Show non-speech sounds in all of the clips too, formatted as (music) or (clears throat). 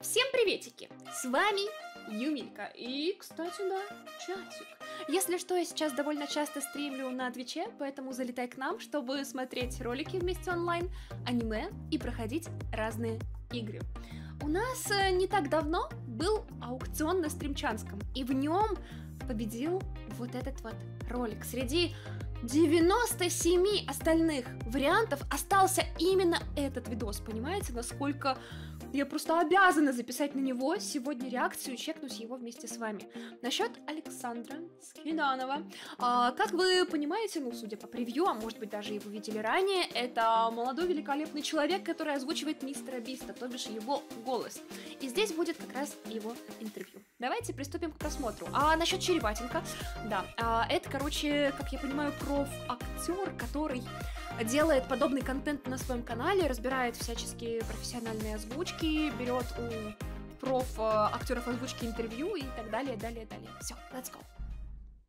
Всем приветики! С вами Юмелька и, кстати, да, чатик. Если что, я сейчас довольно часто стримлю на Твиче, поэтому залетай к нам, чтобы смотреть ролики вместе онлайн, аниме и проходить разные игры. У нас э, не так давно был аукцион на стримчанском, и в нем победил вот этот вот ролик. Среди 97 остальных вариантов остался именно этот видос, понимаете, насколько я просто обязана записать на него сегодня реакцию, и чекнуть его вместе с вами. Насчет Александра Скиданова. А, как вы понимаете, ну, судя по превью, а может быть даже и вы видели ранее, это молодой великолепный человек, который озвучивает мистера Биста, то бишь его голос. И здесь будет как раз его интервью. Давайте приступим к просмотру. А насчет Череватенко, да, а, это, короче, как я понимаю, проф-актер, который делает подобный контент на своем канале, разбирает всяческие профессиональные озвучки, озвучки, берет у проф э, актеров озвучки интервью и так далее, далее, далее. Все, let's go.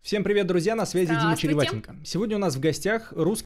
Всем привет, друзья, на связи Дима Череватенко. Сегодня у нас в гостях русский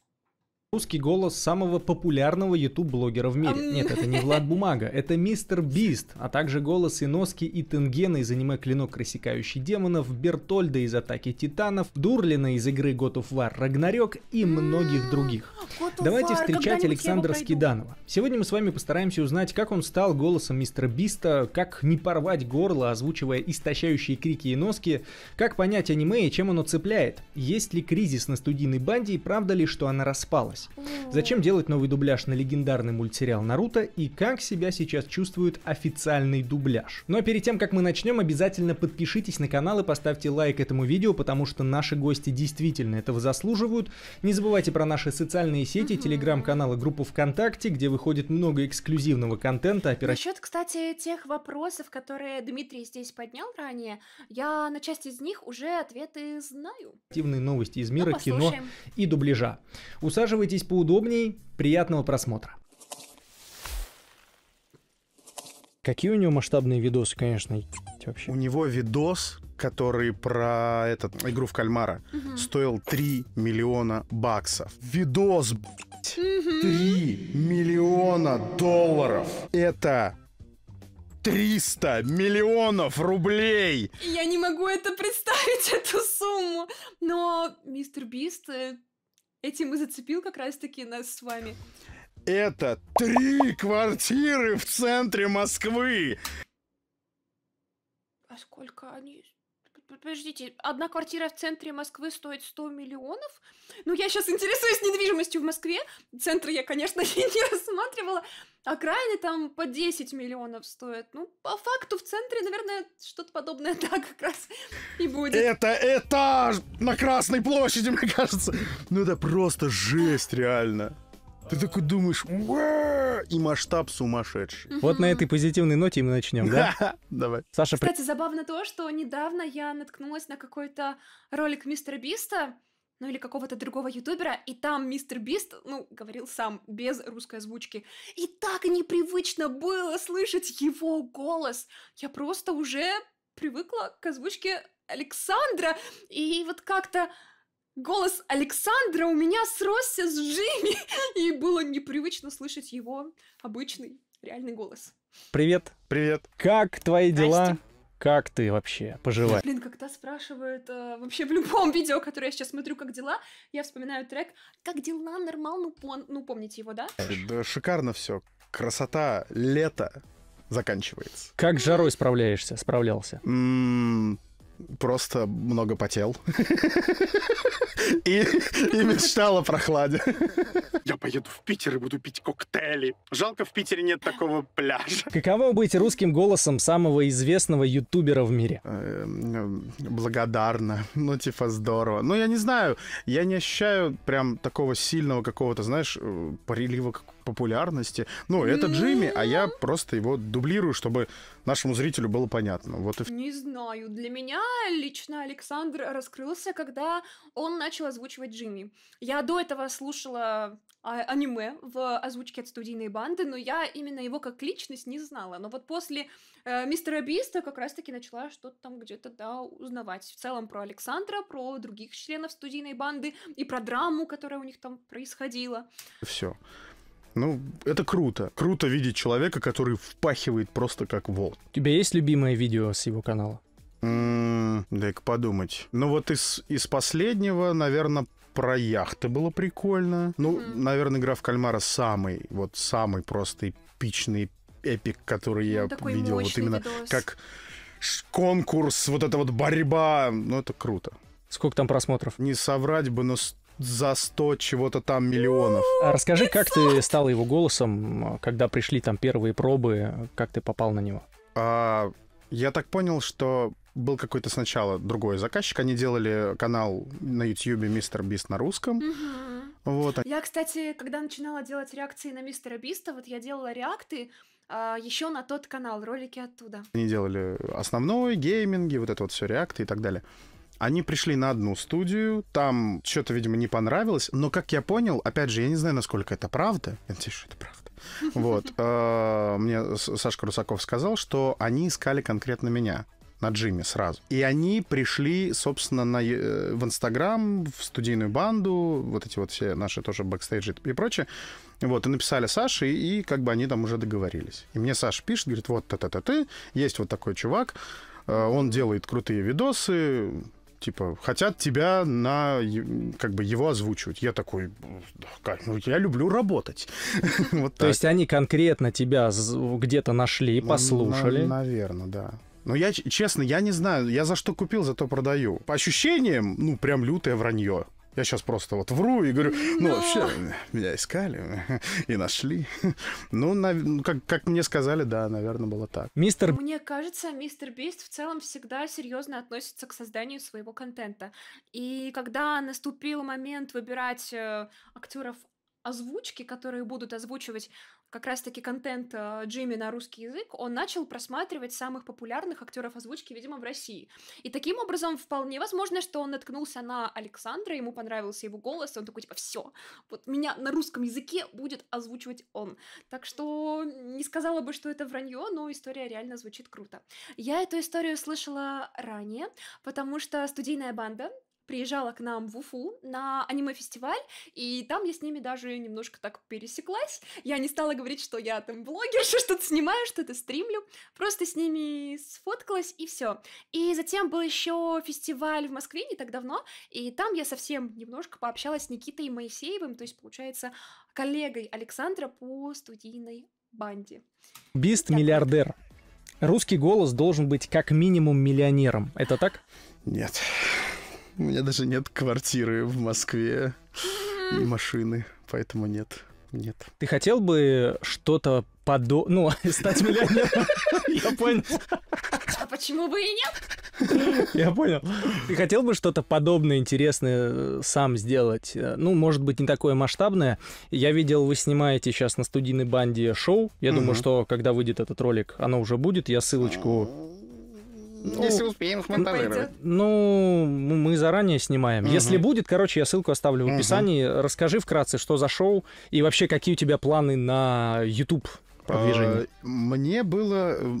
Русский голос самого популярного YouTube-блогера в мире. Нет, это не Влад Бумага, это Мистер Бист, а также голос Иноски и Тенгена из аниме «Клинок, рассекающий демонов», Бертольда из «Атаки титанов», Дурлина из игры God of War «Рагнарёк» и многих других. А, Давайте встречать Александра Скиданова. Сегодня мы с вами постараемся узнать, как он стал голосом Мистера Биста, как не порвать горло, озвучивая истощающие крики Иноски, как понять аниме и чем оно цепляет, есть ли кризис на студийной банде и правда ли, что она распалась. Зачем делать новый дубляж на легендарный мультсериал Наруто и как себя сейчас чувствует официальный дубляж? Но ну, а перед тем, как мы начнем, обязательно подпишитесь на канал и поставьте лайк этому видео, потому что наши гости действительно этого заслуживают. Не забывайте про наши социальные сети, телеграм-канал и группу ВКонтакте, где выходит много эксклюзивного контента. Опера... Насчет, кстати, тех вопросов, которые Дмитрий здесь поднял ранее, я на часть из них уже ответы знаю. Активные новости из ну, мира ну, кино и дубляжа. Усаживайтесь Устраивайтесь поудобней. Приятного просмотра. Какие у него масштабные видосы, конечно, вообще. У него видос, который про этот, игру в кальмара, угу. стоил 3 миллиона баксов. Видос, блядь, 3 миллиона долларов. Это 300 миллионов рублей! Я не могу это представить, (laughs) эту сумму. Но мистер Бист этим и зацепил как раз-таки нас с вами. Это три квартиры в центре Москвы! А сколько они подождите, одна квартира в центре Москвы стоит 100 миллионов? Ну, я сейчас интересуюсь недвижимостью в Москве. Центр я, конечно, (laughs) не рассматривала. Окраины а там по 10 миллионов стоят. Ну, по факту в центре, наверное, что-то подобное так (laughs) как раз и будет. Это этаж на Красной площади, мне кажется. Ну, это просто жесть, реально. Ты такой думаешь, и масштаб сумасшедший. Вот на этой позитивной ноте мы начнем, да? (laughs) Давай. Саша, Кстати, забавно то, что недавно я наткнулась на какой-то ролик Мистера Биста, ну или какого-то другого ютубера, и там мистер Бист, ну, говорил сам, без русской озвучки. И так непривычно было слышать его голос. Я просто уже привыкла к озвучке Александра, и вот как-то голос Александра у меня сросся с Джимми, (laughs) и было непривычно слышать его обычный реальный голос. Привет. Привет. Как твои дела? Здрасте. Как ты вообще пожила? Блин, когда спрашивают э, вообще в любом (laughs) видео, которое я сейчас смотрю, как дела, я вспоминаю трек «Как дела, нормал, ну, пон...» ну помните его, да? Да шикарно все. Красота, лето заканчивается. Как жарой справляешься, справлялся? М -м просто много потел. (laughs) И, и мечтал о прохладе. Я поеду в Питер и буду пить коктейли. Жалко, в Питере нет такого пляжа. Каково быть русским голосом самого известного ютубера в мире? Э, благодарно. Ну, типа, здорово. Ну, я не знаю, я не ощущаю прям такого сильного какого-то, знаешь, э, прилива популярности. Ну, это Джимми, а я ну. просто его дублирую, чтобы нашему зрителю было понятно. Вот и... Не знаю, для меня лично Александр раскрылся, когда он начал озвучивать Джимми. Я до этого слушала а, аниме в озвучке от студийной банды, но я именно его как личность не знала. Но вот после э, Мистера Биста как раз-таки начала что-то там где-то, да, узнавать. В целом про Александра, про других членов студийной банды и про драму, которая у них там происходила. Все. Ну, это круто. Круто видеть человека, который впахивает просто как волк. У тебя есть любимое видео с его канала? М-м, дай-ка подумать. Ну вот из, из последнего, наверное, про яхты было прикольно. Ну, mm-hmm. наверное, игра в кальмара самый, вот самый просто эпичный эпик, который ну, я видел. Вот именно видос. как конкурс, вот эта вот борьба. Ну, это круто. Сколько там просмотров? Не соврать бы, но за 100 чего-то там миллионов. А расскажи, как ты стал его голосом, когда пришли там первые пробы, как ты попал на него? А, я так понял, что был какой-то сначала другой заказчик, они делали канал на YouTube Мистер Бист на русском. mm Вот. Я, кстати, когда начинала делать реакции на Мистера Биста, вот я делала реакты а, еще на тот канал, ролики оттуда. Они делали основной, гейминги, вот это вот все реакты и так далее. Они пришли на одну студию, там что-то, видимо, не понравилось, но, как я понял, опять же, я не знаю, насколько это правда, я надеюсь, что это правда, (laughs) вот, э, мне Сашка Русаков сказал, что они искали конкретно меня на Джиме сразу. И они пришли, собственно, на, э, в Инстаграм, в студийную банду, вот эти вот все наши тоже бэкстейджи и прочее. Вот, и написали Саше, и, и как бы они там уже договорились. И мне Саша пишет, говорит, вот, та-та-та-ты, есть вот такой чувак, э, он делает крутые видосы, типа, хотят тебя на, как бы, его озвучивать. Я такой, ну, я люблю работать. (laughs) То есть они конкретно тебя где-то нашли, ну, послушали? Наверное, да. Но я, честно, я не знаю, я за что купил, зато продаю. По ощущениям, ну, прям лютое вранье. Я сейчас просто вот вру и говорю, ну, Но... Ну. вообще, меня искали (laughs) и нашли. (laughs) Ну, на, ну, как, как мне сказали, да, наверное, было так. Мистер... Мне кажется, мистер Бист в целом всегда серьезно относится к созданию своего контента. И когда наступил момент выбирать э, актеров озвучки, которые будут озвучивать как раз-таки контент э, Джимми на русский язык, он начал просматривать самых популярных актеров озвучки, видимо, в России. И таким образом вполне возможно, что он наткнулся на Александра, ему понравился его голос, и он такой типа все, вот меня на русском языке будет озвучивать он. Так что не сказала бы, что это вранье, но история реально звучит круто. Я эту историю слышала ранее, потому что студийная банда приезжала к нам в Уфу на аниме-фестиваль, и там я с ними даже немножко так пересеклась. Я не стала говорить, что я там блогерша, (laughs) что-то снимаю, что-то стримлю. Просто с ними сфоткалась, и все. И затем был еще фестиваль в Москве не так давно, и там я совсем немножко пообщалась с Никитой Моисеевым, то есть, получается, коллегой Александра по студийной банде. Бист-миллиардер. Русский голос должен быть как минимум миллионером. Это так? Нет. У меня даже нет квартиры в Москве и машины, поэтому нет. Нет. Ты хотел бы что-то подо... Ну, (laughs) стать миллионером? Я понял. А почему бы и нет? Я понял. Ты хотел бы что-то подобное, интересное э, сам сделать? Э, ну, может быть, не такое масштабное. Я видел, вы снимаете сейчас на студийной банде шоу. Я угу. думаю, что когда выйдет этот ролик, оно уже будет. Я ссылочку а, ну, Если успеем смонтажировать. Ну, мы заранее снимаем. Угу. Если будет, короче, я ссылку оставлю в описании. Угу. Расскажи вкратце, что за шоу и вообще какие у тебя планы на YouTube продвижение. А, мне было э,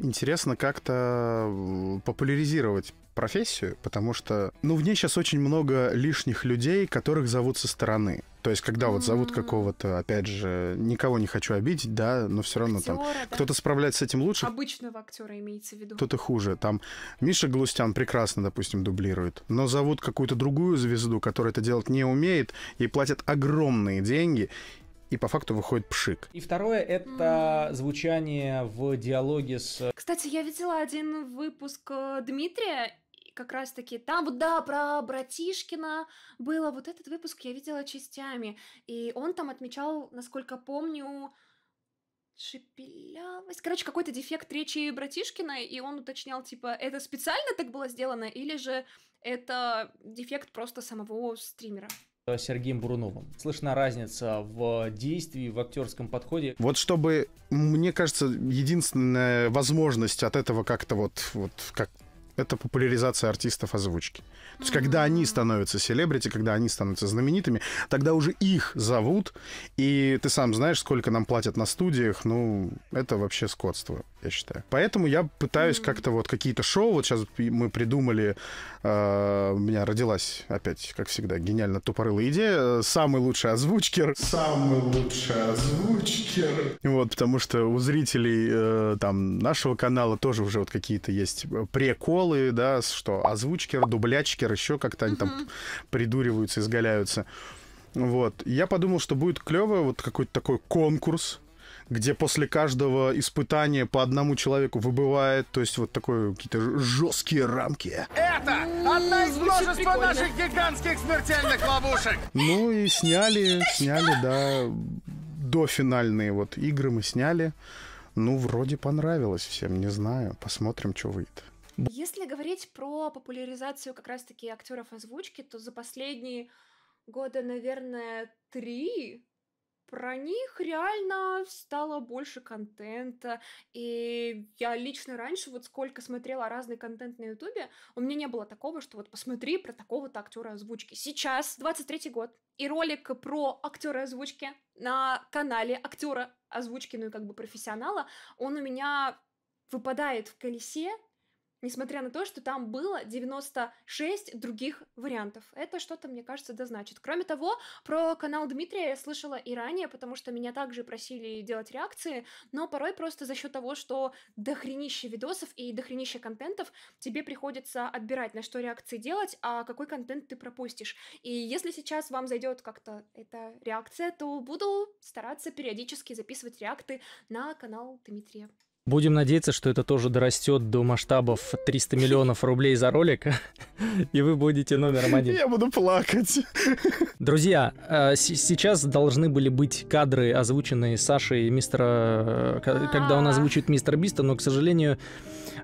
интересно как-то популяризировать профессию, потому что, ну, в ней сейчас очень много лишних людей, которых зовут со стороны. То есть, когда вот зовут какого-то, опять же, никого не хочу обидеть, да, но все равно актера, там да. кто-то справляется с этим лучше. Обычного актера имеется в виду. Кто-то хуже. Там Миша Галустян прекрасно, допустим, дублирует, но зовут какую-то другую звезду, которая это делать не умеет, и платят огромные деньги, и по факту выходит пшик. И второе — это mm. звучание в диалоге с... Кстати, я видела один выпуск э, Дмитрия, как раз-таки там, вот да, про Братишкина было, вот этот выпуск я видела частями, и он там отмечал, насколько помню, шепелявость. Короче, какой-то дефект речи Братишкина, и он уточнял, типа, это специально так было сделано, или же это дефект просто самого стримера. Сергеем Буруновым. Слышна разница в действии, в актерском подходе. Вот чтобы, мне кажется, единственная возможность от этого как-то вот, вот как это популяризация артистов озвучки. То есть, mm -hmm. когда они становятся селебрити, когда они становятся знаменитыми, тогда уже их зовут, и ты сам знаешь, сколько нам платят на студиях, ну, это вообще скотство, я считаю. Поэтому я пытаюсь mm -hmm. как-то вот какие-то шоу, вот сейчас мы придумали, э, у меня родилась опять, как всегда, гениально тупорылая идея, э, самый лучший озвучкер. Самый лучший озвучкер. Вот, потому что у зрителей э, там нашего канала тоже уже вот какие-то есть приколы, сериалы, да, что озвучкер, дублячкер, еще как-то они там придуриваются, изгаляются. Вот. Я подумал, что будет клево вот какой-то такой конкурс, где после каждого испытания по одному человеку выбывает, то есть вот такой какие-то жесткие рамки. Это одна из множества наших гигантских смертельных ловушек. Ну и сняли, сняли, да, дофинальные вот игры мы сняли. Ну, вроде понравилось всем, не знаю. Посмотрим, что выйдет. Если говорить про популяризацию как раз-таки актеров озвучки, то за последние года, наверное, три про них реально стало больше контента. И я лично раньше вот сколько смотрела разный контент на Ютубе, у меня не было такого, что вот посмотри про такого-то актера озвучки. Сейчас 23-й год, и ролик про актера озвучки на канале актера озвучки, ну и как бы профессионала, он у меня выпадает в колесе Несмотря на то, что там было 96 других вариантов. Это что-то, мне кажется, да значит. Кроме того, про канал Дмитрия я слышала и ранее, потому что меня также просили делать реакции, но порой просто за счет того, что дохренище видосов и дохренище контентов, тебе приходится отбирать, на что реакции делать, а какой контент ты пропустишь. И если сейчас вам зайдет как-то эта реакция, то буду стараться периодически записывать реакты на канал Дмитрия. Будем надеяться, что это тоже дорастет до масштабов 300 миллионов рублей за ролик, (laughs) и вы будете номером один. Я буду плакать. Друзья, э, сейчас должны были быть кадры, озвученные Сашей мистера... Э, когда он а. озвучит мистера Биста, но, к сожалению,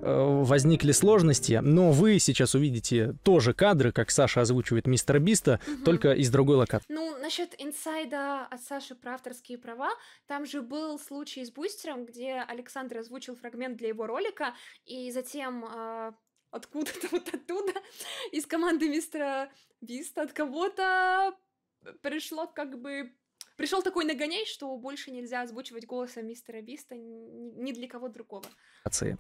Э, возникли сложности, но вы сейчас увидите тоже кадры, как Саша озвучивает мистера Биста, угу. только из другой локации. Ну, насчет инсайда от Саши про авторские права, там же был случай с Бустером, где Александр озвучил фрагмент для его ролика, и затем э, откуда-то (laughs) вот оттуда, из команды мистера Биста, от кого-то пришло как бы пришел такой нагоняй, что больше нельзя озвучивать голосом мистера Биста ни, ни для кого другого.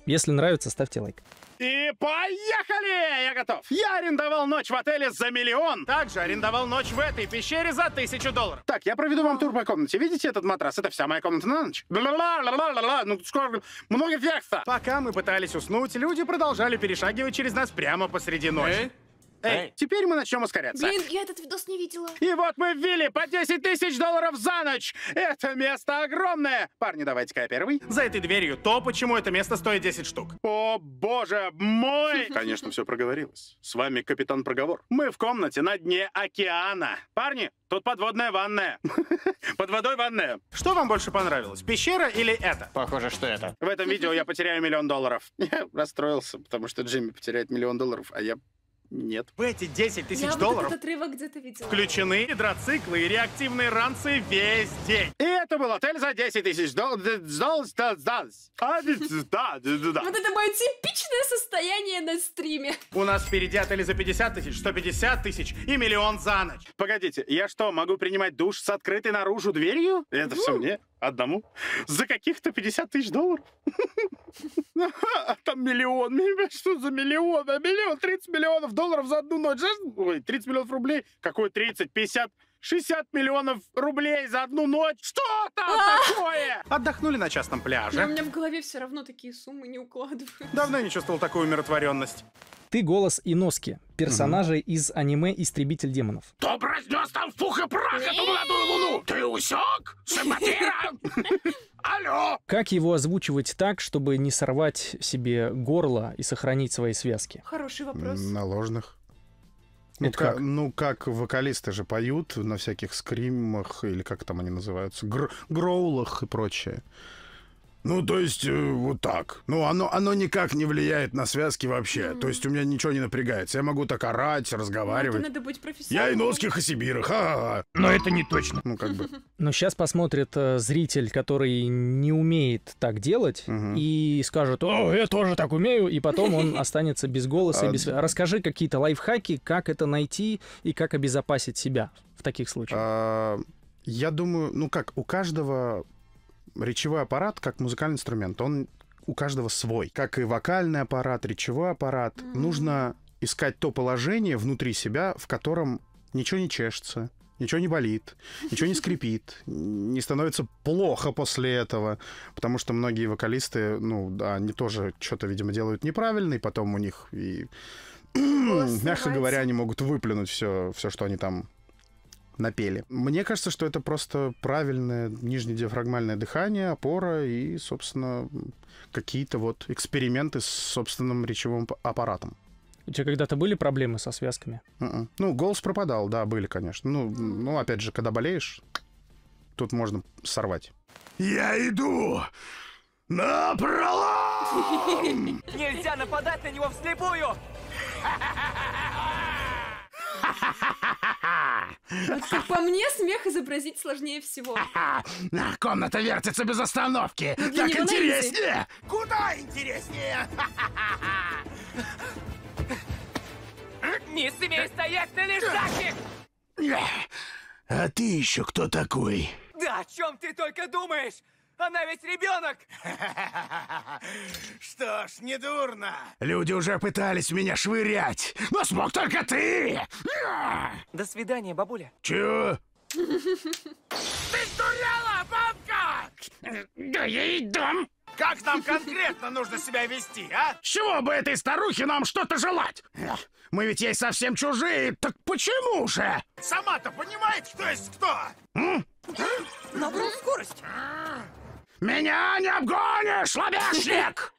Если нравится, ставьте лайк. И поехали! Я готов! Я арендовал ночь в отеле за миллион! Также арендовал ночь в этой пещере за тысячу долларов. Так, я проведу вам тур по комнате. Видите этот матрас? Это вся моя комната на ночь. Бла-бла-бла-бла-бла. Ну, скоро... Много текста. Пока мы пытались уснуть, люди продолжали перешагивать через нас прямо посреди ночи. Эй? Эй, теперь мы начнем ускоряться. Блин, я этот видос не видела. И вот мы ввели по 10 тысяч долларов за ночь. Это место огромное. Парни, давайте-ка я первый. За этой дверью то, почему это место стоит 10 штук. О, боже мой! (laughs) Конечно, все проговорилось. С вами капитан Проговор. Мы в комнате на дне океана. Парни, Тут подводная ванная. (laughs) Под водой ванная. Что вам больше понравилось, пещера или это? Похоже, что это. В этом видео я потеряю миллион долларов. (laughs) Я расстроился, потому что Джимми потеряет миллион долларов, а я нет. В эти 10 тысяч долларов... вот этот отрывок где-то видела. Включены гидроциклы и реактивные ранцы весь день. Это был отель за 10 тысяч долларов. Вот это мое типичное состояние на стриме. У нас впереди отели за 50 тысяч, 150 тысяч и миллион за ночь. Погодите, я что, могу принимать душ с открытой наружу дверью? Это все ну. мне одному за каких-то 50 тысяч долларов. (laughs) А там миллион, (laughs) что за миллион? А миллион, 30 миллионов долларов за одну ночь. Ой, 30 миллионов рублей? Какой 30, 50? 60 миллионов рублей за одну ночь. Что там а! такое? Отдохнули на частном пляже. Но у меня в голове все равно такие суммы не укладываются. Давно не чувствовал такую умиротворенность. Ты голос Иноски, персонажа угу. из аниме «Истребитель демонов». Кто разнес там фух и прах эту молодую луну? Ты усек? Симпатира? (laughs) Алло! Как его озвучивать так, чтобы не сорвать себе горло и сохранить свои связки? Хороший вопрос. На ложных. Ну, как? Как, ну, как вокалисты же поют на всяких скримах, или как там они называются, гр гроулах и прочее. Ну, то есть, э, вот так. Ну, оно, оно никак не влияет на связки вообще. Mm. То есть, у меня ничего не напрягается. Я могу так орать, разговаривать. Ну, это надо быть профессионалом. Я и носких, и сибирах, ха ха Но это не точно. Ну, как бы. (laughs) Но сейчас посмотрит э, зритель, который не умеет так делать, и скажет, о, я тоже так умею, и потом он (laughs) останется без голоса. без. А, Расскажи какие-то лайфхаки, как это найти и как обезопасить себя в таких случаях. А, я думаю, ну как, у каждого речевой аппарат, как музыкальный инструмент, он у каждого свой. Как и вокальный аппарат, речевой аппарат. Mm-hmm. Нужно искать то положение внутри себя, в котором ничего не чешется, ничего не болит, ничего не скрипит, (laughs) не становится плохо после этого, потому что многие вокалисты, ну, да, они тоже что-то, видимо, делают неправильно, и потом у них и (clears throat) мягко говоря, они могут выплюнуть все, все, что они там напели. Мне кажется, что это просто правильное нижнедиафрагмальное дыхание, опора и, собственно, какие-то вот эксперименты с собственным речевым аппаратом. У тебя когда-то были проблемы со связками? Uh-uh. Ну, голос пропадал, да, были, конечно. Ну, ну, опять же, когда болеешь, тут можно сорвать. Я иду! На пролом! (laughs) Нельзя нападать на него вслепую! (laughs) Вот как по мне, смех изобразить сложнее всего. А, комната вертится без остановки. Но ну, так интереснее! Куда интереснее? Не смей стоять на лежаке! А ты еще кто такой? Да о чем ты только думаешь? Она ведь ребенок! (laughs) Что ж, не дурно. Люди уже пытались меня швырять, но смог только ты! До свидания, бабуля. Чё? Ты сдурела, бабка! Да ей дам! Как нам конкретно нужно себя вести, а? чего бы этой старухе нам что-то желать? Мы ведь ей совсем чужие, так почему же? Сама-то понимает, кто есть кто? Набрал скорость. А? Меня не обгонишь, лобешник!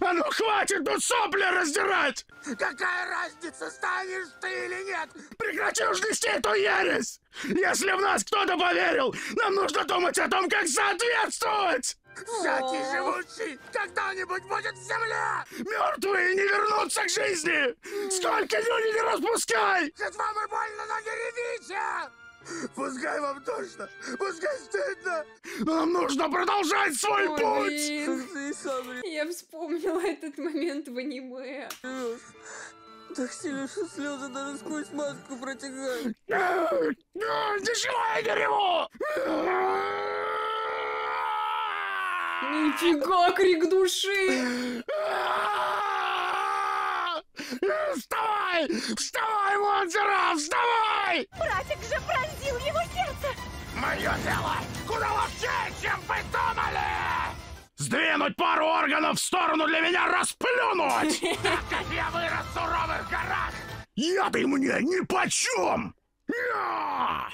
А ну хватит тут сопли раздирать! Какая разница, станешь ты или нет? Прекрати уж нести эту ересь! Если в нас кто-то поверил, нам нужно думать о том, как соответствовать! Всякий живущий когда-нибудь будет в земле! Мертвые не вернутся к жизни! Сколько людей не распускай! вам и больно, но не ревите! Пускай вам тошно, пускай стыдно. Нам нужно продолжать свой Ой, путь. Блин. Я вспомнила этот момент в аниме. Так сильно, что слезы даже сквозь маску протекают. Э, э, я дерево! Нифига, крик души! Вставай! Вставай, Монзера! Вставай! Братик же, братик! мое дело! Куда ловчее, чем вы думали! Сдвинуть пару органов в сторону для меня расплюнуть! Так как я вырос в суровых горах! я ты мне нипочем! Yeah!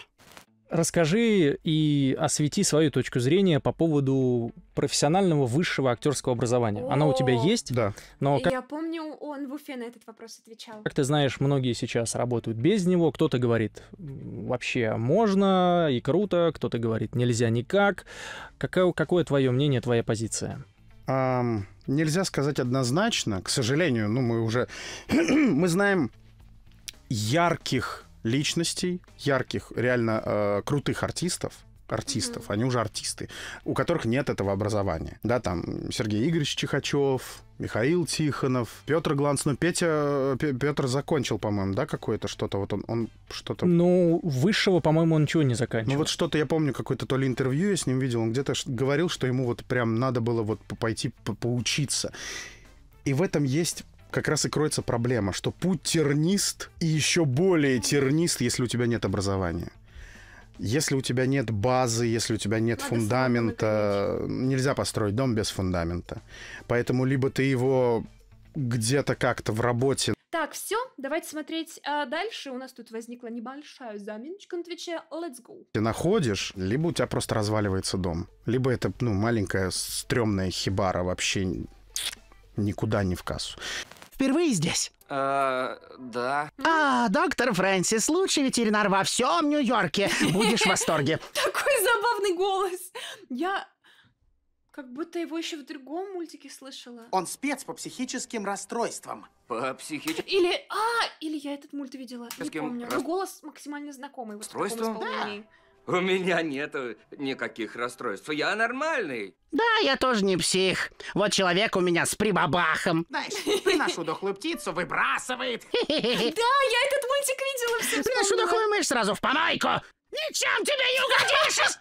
Расскажи и освети свою точку зрения по поводу профессионального высшего актерского образования. О, Оно у тебя есть? Да. Но как... Я помню, он в Уфе на этот вопрос отвечал. Как ты знаешь, многие сейчас работают без него. Кто-то говорит, вообще можно и круто, кто-то говорит, нельзя никак. Какое, какое твое мнение, твоя позиция? Um, нельзя сказать однозначно, к сожалению, ну мы уже (clears throat) мы знаем ярких личностей, ярких, реально э, крутых артистов, артистов, mm-hmm. они уже артисты, у которых нет этого образования. Да, там Сергей Игоревич Чехачев Михаил Тихонов, Петр Гланц, ну, Петя, Петр закончил, по-моему, да, какое-то что-то, вот он, он что-то... Ну, высшего, по-моему, он ничего не заканчивал. Ну, вот что-то, я помню, какое-то то ли интервью я с ним видел, он где-то говорил, что ему вот прям надо было вот пойти поучиться. И в этом есть как раз и кроется проблема, что путь тернист и еще более тернист, если у тебя нет образования. Если у тебя нет базы, если у тебя нет Надо фундамента, нельзя построить дом без фундамента. Поэтому либо ты его где-то как-то в работе так, все, давайте смотреть а дальше. У нас тут возникла небольшая заминочка на Твиче. Let's go. Ты находишь, либо у тебя просто разваливается дом, либо это, ну, маленькая стрёмная хибара вообще никуда не в кассу впервые здесь? Э, да. А, доктор Фрэнсис, лучший ветеринар во всем Нью-Йорке. Будешь в восторге. (laughs) Такой забавный голос. Я как будто его еще в другом мультике слышала. Он спец по психическим расстройствам. По психическим... Или... А, или я этот мульт видела. Не помню. голос максимально знакомый. Расстройством? Да. У меня нету никаких расстройств. Я нормальный. Да, я тоже не псих. Вот человек у меня с прибабахом. Знаешь, приношу дохлую птицу, выбрасывает. Да, я этот мультик видела все. Приношу дохлую мышь сразу в помойку. Ничем тебе не угодишь,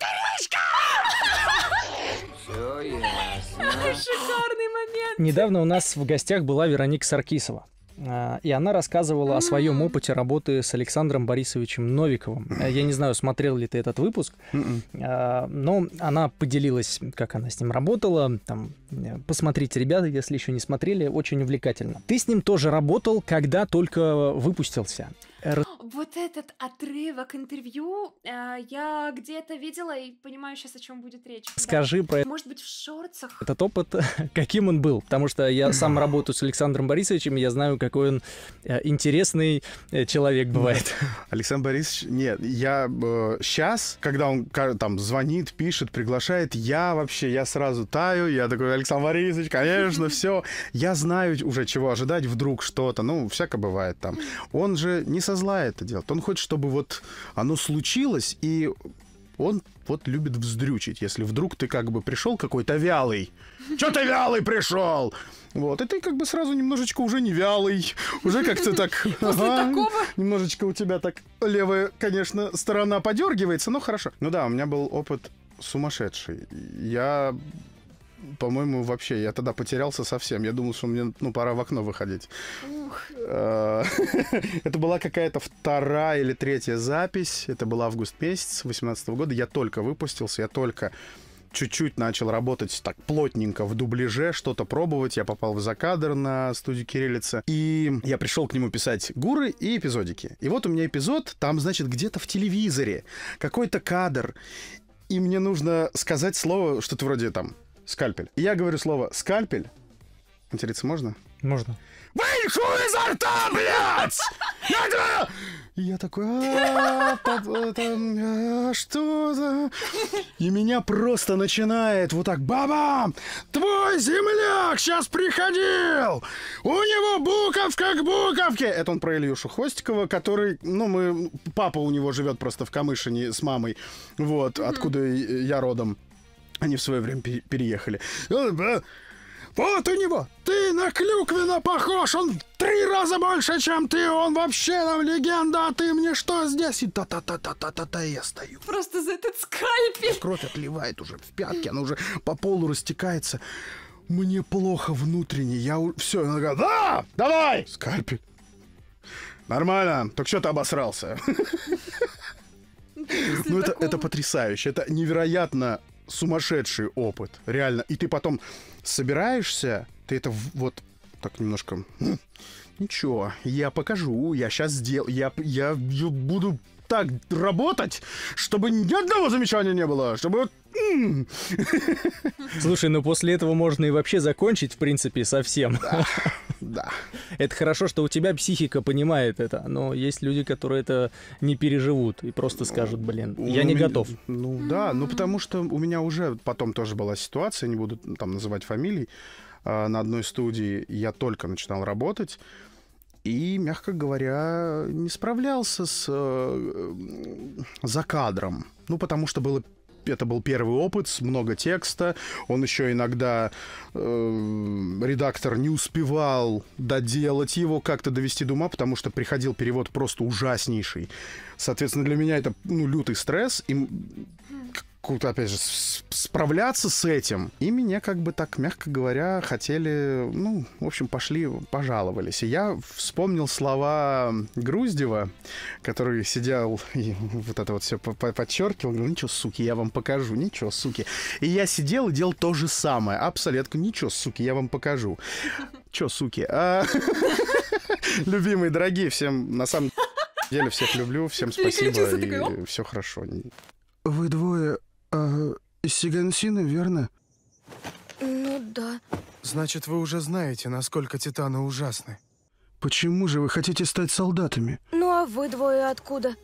истеричка! Шикарный момент. Недавно у нас в гостях была Вероника Саркисова. А, и она рассказывала о своем а. опыте работы с Александром Борисовичем Новиковым. Я не знаю, смотрел ли ты этот выпуск, м-м. а, но она поделилась, как она с ним работала. Там, э, посмотрите, ребята, если еще не смотрели, очень увлекательно. Ты с ним тоже работал, когда только выпустился. Вот этот отрывок интервью э, я где-то видела и понимаю сейчас, о чем будет речь. Скажи да. про Может быть, в шорцах. Этот опыт, (laughs) каким он был? Потому что я сам (laughs) работаю с Александром Борисовичем, и я знаю, какой он э, интересный э, человек бывает. (laughs) Александр Борисович, нет, я сейчас, э, когда он там звонит, пишет, приглашает, я вообще, я сразу таю, я такой, Александр Борисович, конечно, все. Я знаю уже, чего ожидать вдруг что-то, ну, всякое бывает там. Он же не со со зла это делает. Он хочет, чтобы вот оно случилось, и он вот любит вздрючить, если вдруг ты как бы пришел какой-то вялый. Че ты вялый пришел? Вот, и ты как бы сразу немножечко уже не вялый, уже как-то (laughs) так... После ага, такого? Немножечко у тебя так левая, конечно, сторона подергивается, но хорошо. Ну да, у меня был опыт сумасшедший. Я по-моему, вообще, я тогда потерялся совсем. Я думал, что мне, ну, пора в окно выходить. Э, (laughs) это была какая-то вторая или третья запись. Это был август месяц 2018 года. Я только выпустился, я только чуть-чуть начал работать так плотненько в дубляже, что-то пробовать. Я попал в закадр на студию Кириллица. И я пришел к нему писать гуры и эпизодики. И вот у меня эпизод, там, значит, где-то в телевизоре какой-то кадр. И мне нужно сказать слово, что-то вроде там Скальпель. я говорю слово «скальпель». Интересно, можно? Можно. Вышел изо рта, блядь! И я такой, «А, а, что за... И меня просто начинает вот так, бабам! Твой земляк сейчас приходил! У него буковка к буковке! Это он про Ильюшу Хвостикова, который, ну, мы... Папа у него живет просто в Камышине с мамой, вот, откуда я родом. Они в свое время переехали. «Э, вот у него! Ты на Клюквина похож! Он в три раза больше, чем ты! Он вообще там легенда, а ты мне что здесь? И та-та-та-та-та-та-та я стою. Просто за этот скальпель! Кровь отливает уже в пятки, она уже по полу растекается. Мне плохо внутренне, я... у... Все, она говорит, да! Давай! Скальпель. Нормально, так что ты обосрался? Ну, ну это, это потрясающе, это невероятно сумасшедший опыт, реально. И ты потом собираешься, ты это вот так немножко... «Хм, ничего, я покажу, я сейчас сделаю, я, я, я буду так работать, чтобы ни одного замечания не было, чтобы Слушай, ну после этого можно и вообще закончить, в принципе, совсем. Да, да. Это хорошо, что у тебя психика понимает это, но есть люди, которые это не переживут и просто скажут, блин, я не готов. Ну да, ну потому что у меня уже потом тоже была ситуация, не буду там называть фамилий, а, на одной студии я только начинал работать, и, мягко говоря, не справлялся с э, за кадром. Ну, потому что было это был первый опыт, много текста. Он еще иногда э, редактор не успевал доделать его, как-то довести до ума, потому что приходил перевод просто ужаснейший. Соответственно, для меня это ну, лютый стресс. И как-то, опять же, справляться с этим. И меня, как бы так, мягко говоря, хотели, ну, в общем, пошли, пожаловались. И я вспомнил слова Груздева, который сидел и вот это вот все подчеркивал. Говорю, ничего, суки, я вам покажу, ничего, суки. И я сидел и делал то же самое. Абсолютно, ничего, суки, я вам покажу. Чё, суки? А?» (laughs) Любимые, дорогие, всем на самом деле всех люблю, всем спасибо и все хорошо. Вы двое а э, Сигансина, верно? Ну да. Значит, вы уже знаете, насколько титаны ужасны. Почему же вы хотите стать солдатами? Ну а вы двое откуда?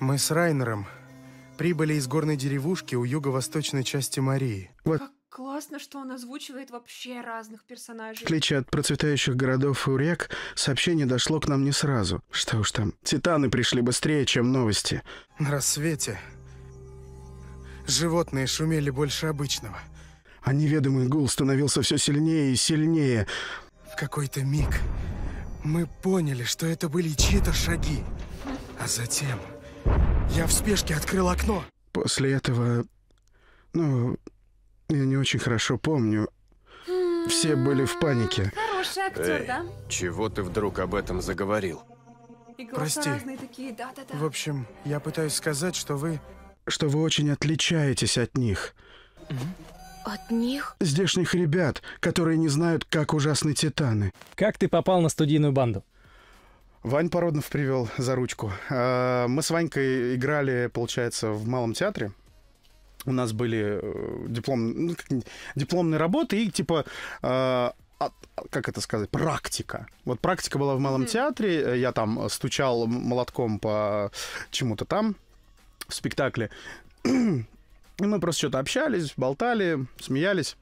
Мы с Райнером прибыли из горной деревушки у юго-восточной части Марии. Вот. Как классно, что он озвучивает вообще разных персонажей. В отличие от процветающих городов и рек, сообщение дошло к нам не сразу. Что уж там, титаны пришли быстрее, чем новости. На рассвете Животные шумели больше обычного. А неведомый гул становился все сильнее и сильнее. В какой-то миг мы поняли, что это были чьи-то шаги. А затем я в спешке открыл окно. После этого, ну, я не очень хорошо помню. Все были в панике. Хороший актер, Эй, да? Чего ты вдруг об этом заговорил? Прости. Такие, да, да, да. В общем, я пытаюсь сказать, что вы что вы очень отличаетесь от них. От них? Здешних ребят, которые не знают, как ужасны титаны. Как ты попал на студийную банду? Вань Породнов привел за ручку. А, мы с Ванькой играли, получается, в Малом театре. У нас были э, диплом, ну, дипломные работы и типа э, а, как это сказать, практика. Вот практика была в Малом mm-hmm. театре, я там стучал молотком по чему-то там, в спектакле. И мы просто что-то общались, болтали, смеялись.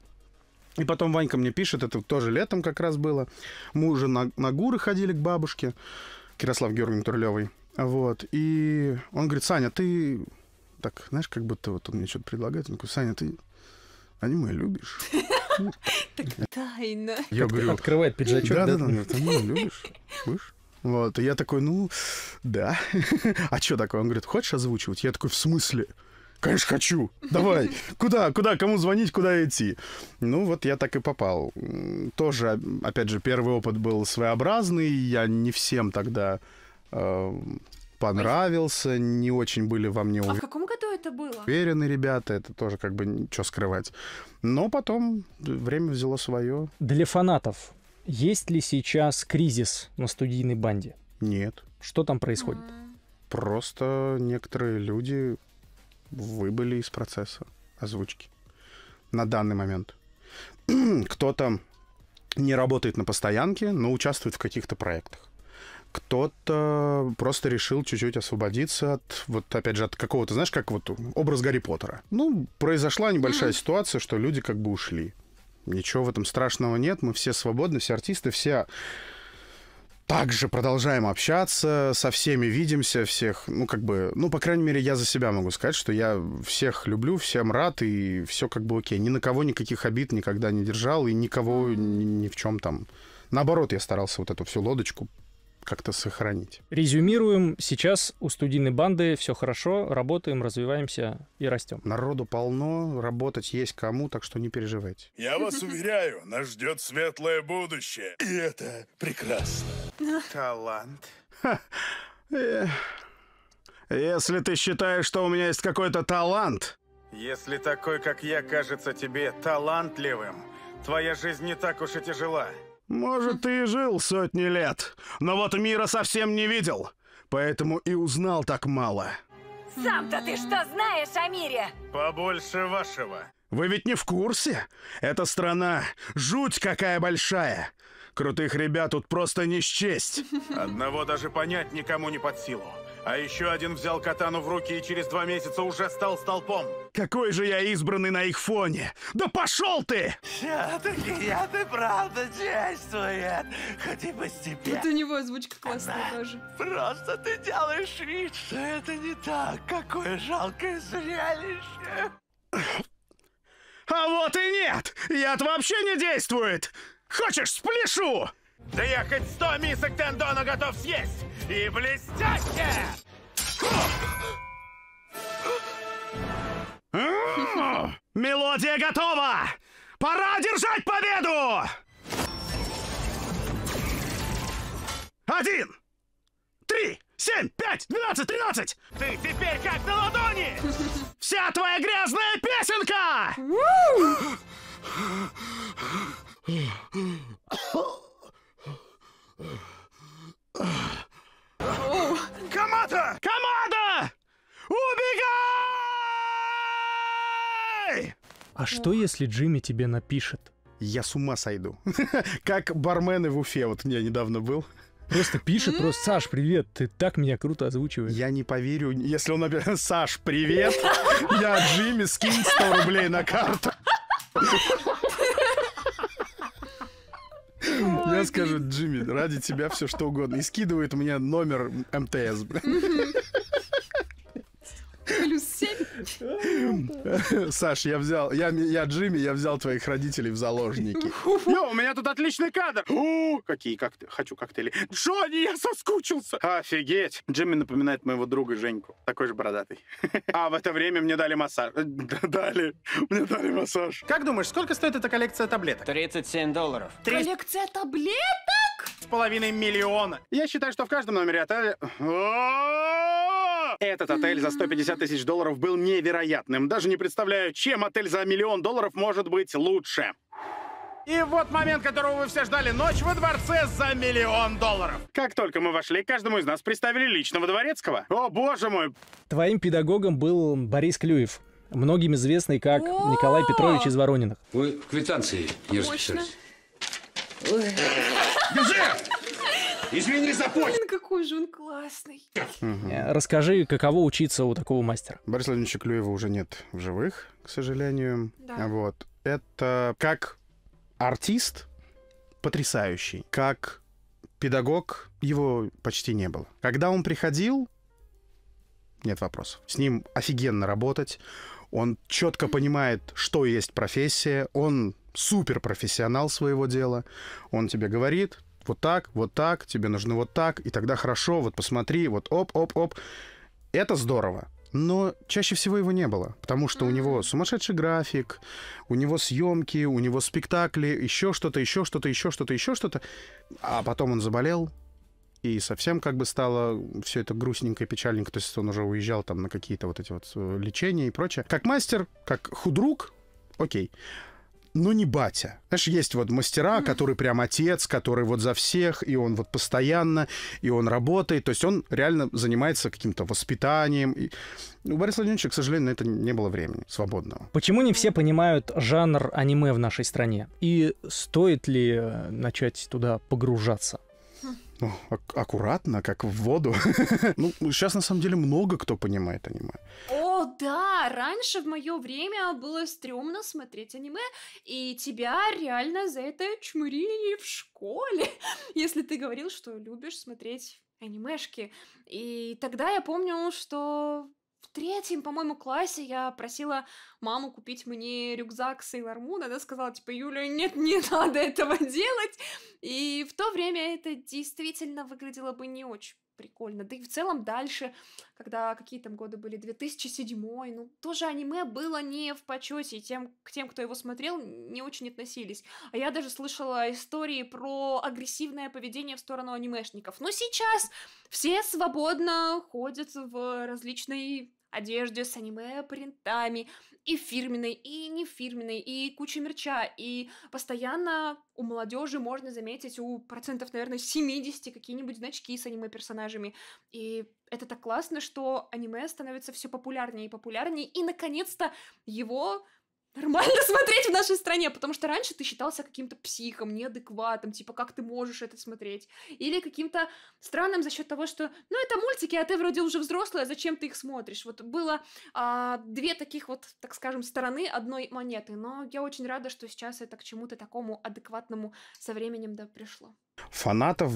И потом Ванька мне пишет, это тоже летом как раз было. Мы уже на, на гуры ходили к бабушке, Кирослав Георгий Турлевой. Вот. И он говорит, Саня, ты... Так, знаешь, как будто вот он мне что-то предлагает. Он такой, Саня, ты аниме любишь? Так тайно. Я говорю... Открывает пиджачок, да? Да, да, ты любишь? Будешь? Вот, и я такой, ну, да. (laughs) а что такое? Он говорит, хочешь озвучивать? Я такой, в смысле? Конечно, хочу. Давай. Куда, куда, кому звонить, куда идти? Ну, вот я так и попал. Тоже, а, опять же, первый опыт был своеобразный. Я не всем тогда э, понравился. Не очень были во мне... А в каком году это было? Уверены ребята. Это тоже как бы ничего скрывать. Но потом время взяло свое. Для фанатов есть ли сейчас кризис на студийной банде? Нет. Что там происходит? А. Просто некоторые люди выбыли из процесса озвучки на данный момент. (clears throat) Кто-то не работает на постоянке, но участвует в каких-то проектах. Кто-то просто решил чуть-чуть освободиться от, вот опять же, от какого-то, знаешь, как вот образ Гарри Поттера. Ну, произошла небольшая ситуация, что люди как бы ушли. Ничего в этом страшного нет. Мы все свободны, все артисты, все также продолжаем общаться, со всеми видимся, всех, ну, как бы, ну, по крайней мере, я за себя могу сказать, что я всех люблю, всем рад, и все как бы окей. Ни на кого никаких обид никогда не держал, и никого ни, ни в чем там. Наоборот, я старался вот эту всю лодочку как-то сохранить. Резюмируем. Сейчас у студийной банды все хорошо, работаем, развиваемся и растем. Народу полно, работать есть кому, так что не переживайте. Я вас уверяю, нас ждет светлое будущее. И это прекрасно. Талант. Если ты считаешь, что у меня есть какой-то талант... Если такой, как я, кажется тебе талантливым, твоя жизнь не так уж и тяжела. Может, ты и жил сотни лет, но вот мира совсем не видел, поэтому и узнал так мало. Сам-то ты что знаешь о мире? Побольше вашего. Вы ведь не в курсе? Эта страна жуть какая большая. Крутых ребят тут просто не счесть. Одного даже понять никому не под силу. А еще один взял катану в руки и через два месяца уже стал столпом. Какой же я избранный на их фоне! Да пошел ты! Все-таки я ты правда действует, хоть и постепенно. Это у него озвучка классная Она... тоже. Просто ты делаешь вид, что это не так. Какое жалкое зрелище. А вот и нет! Яд вообще не действует! Хочешь, спляшу! Да я хоть сто мисок тендона готов съесть! И блестяще! А! Мелодия готова! Пора держать победу! Один, три, семь, пять, двенадцать, тринадцать! Ты теперь как на ладони! Вся твоя грязная песенка! (gasps) (sniffs) (sniffs) Оу. Команда! Команда! Убегай! А что, если Джимми тебе напишет? Я с ума сойду. (laughs) как бармены в Уфе. Вот я недавно был. Просто пишет, просто Саш, привет, ты так меня круто озвучиваешь. Я не поверю, если он напишет (laughs) Саш, привет, (laughs) я Джимми, скинь 100 рублей на карту. Я скажу, Джимми, ради тебя все что угодно. И скидывает мне номер МТС. (laughs) Саш, я взял, я, я Джимми, я взял твоих родителей в заложники. (laughs) Йо, у меня тут отличный кадр. (gasps) У, какие коктейли? хочу коктейли. Джонни, я соскучился. Офигеть. Джимми напоминает моего друга Женьку. Такой же бородатый. (laughs) А в это время мне дали массаж. Дали. Мне дали массаж. Как думаешь, сколько стоит эта коллекция таблеток? 37 долларов. Три... Коллекция таблеток? С половиной миллиона. Я считаю, что в каждом номере отеля... Этот отель за 150 тысяч долларов был невероятным. Даже не представляю, чем отель за миллион долларов может быть лучше. И вот момент, которого вы все ждали. Ночь во дворце за миллион долларов. Как только мы вошли, каждому из нас представили личного дворецкого. О, боже мой! Твоим педагогом был Борис Клюев, многим известный как О! Николай Петрович из Воронинах. Вы квитанции не расписались. Бежи! Извини за Блин, какой же он классный. Э, расскажи, каково учиться у такого мастера? Бориса Владимировича Клюева уже нет в живых, к сожалению. Да. Вот. Это как артист потрясающий, как педагог его почти не было. Когда он приходил, нет вопросов. С ним офигенно работать. Он четко понимает, что есть профессия. Он супер профессионал своего дела. Он тебе говорит, вот так, вот так, тебе нужно вот так, и тогда хорошо, вот посмотри, вот оп-оп-оп. Это здорово. Но чаще всего его не было, потому что у него сумасшедший график, у него съемки, у него спектакли, еще что-то, еще что-то, еще что-то, еще что-то. А потом он заболел, и совсем как бы стало все это грустненько и печальненько, то есть он уже уезжал там на какие-то вот эти вот э, лечения и прочее. Как мастер, как худрук, окей. Okay но ну, не батя. Знаешь, есть вот мастера, mm-hmm. который прям отец, который вот за всех, и он вот постоянно, и он работает, то есть он реально занимается каким-то воспитанием. И... Ну, у Бориса Владимировича, к сожалению, на это не было времени свободного. Почему не все понимают жанр аниме в нашей стране? И стоит ли э, начать туда погружаться? ну, аккуратно, как в воду. (laughs) ну, сейчас на самом деле много кто понимает аниме. О, да, раньше в мое время было стрёмно смотреть аниме, и тебя реально за это чмурили в школе, (laughs) если ты говорил, что любишь смотреть анимешки. И тогда я помню, что в третьем, по-моему, классе я просила маму купить мне рюкзак Сейлор Мун. Она сказала, типа, Юля, нет, (laughs) не надо этого делать. И в то время это действительно выглядело бы не очень прикольно. Да и в целом дальше, когда какие там годы были, 2007, ну, тоже аниме было не в почете, и тем, к тем, кто его смотрел, не очень относились. А я даже слышала истории про агрессивное поведение в сторону анимешников. Но сейчас все свободно ходят в различные одежде с аниме принтами, и фирменной, и нефирменной и куча мерча, и постоянно у молодежи можно заметить у процентов, наверное, 70 какие-нибудь значки с аниме-персонажами. И это так классно, что аниме становится все популярнее и популярнее, и наконец-то его нормально (laughs) смотреть в нашей стране, потому что раньше ты считался каким-то психом, неадекватом, типа, как ты можешь это смотреть? Или каким-то странным за счет того, что, ну, это мультики, а ты вроде уже взрослая, зачем ты их смотришь? Вот было а, две таких вот, так скажем, стороны одной монеты, но я очень рада, что сейчас это к чему-то такому адекватному со временем, да, пришло. Фанатов